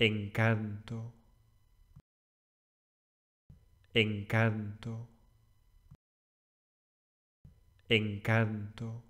encanto, encanto, encanto.